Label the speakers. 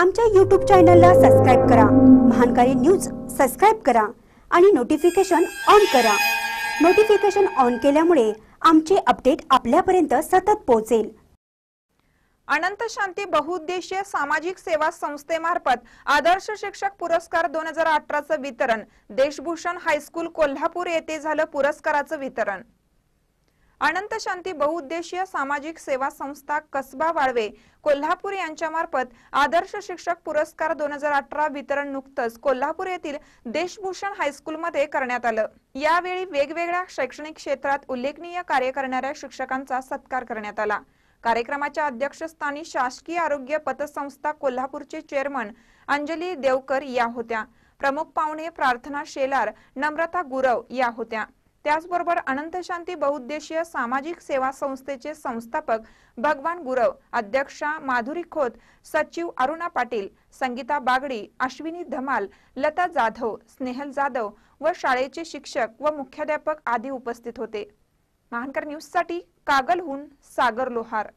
Speaker 1: आमच्या यूट्यूब चॅनलला सबस्क्राईब करा महानकारी न्यूज सबस्क्राईब करा आणि नोटिफिकेशन ऑन करा नोटिफिकेशन ऑन केल्यामुळे आमचे अपडेट आपल्यापर्यंत सतत पोहोचेल
Speaker 2: अनंत शांती बहुउद्देशीय सामाजिक सेवा संस्थेमार्फत आदर्श शिक्षक पुरस्कार दोन हजार अठराचं वितरण देशभूषण हायस्कूल कोल्हापूर येथे झालं पुरस्काराचं वितरण अनंत शांती बहुउद्देशीय सामाजिक सेवा संस्था कसबा वाळवे कोल्हापूर यांच्यामार्फत आदर्श शिक्षक पुरस्कार दोन हजार अठरा वितरण नुकतंच कोल्हापूर येथील देशभूषण हायस्कूलमध्ये करण्यात आलं यावेळी वेगवेगळ्या शैक्षणिक क्षेत्रात उल्लेखनीय कार्य करणाऱ्या शिक्षकांचा सत्कार करण्यात आला कार्यक्रमाच्या अध्यक्षस्थानी शासकीय आरोग्य पतसंस्था कोल्हापूरचे चेअरमन अंजली देवकर या होत्या प्रमुख पाहुणे प्रार्थना शेलार नम्रता गुरव या होत्या त्याचबरोबर अनंतशांती बहुउद्देशीय सामाजिक सेवा संस्थेचे संस्थापक भगवान गुरव अध्यक्षा माधुरी खोत सचिव अरुणा पाटील संगीता बागडी अश्विनी धमाल लता जाधव स्नेहल जाधव व शाळेचे शिक्षक व मुख्याध्यापक आदी उपस्थित होते महानकर न्यूजसाठी कागलहून सागर लोहार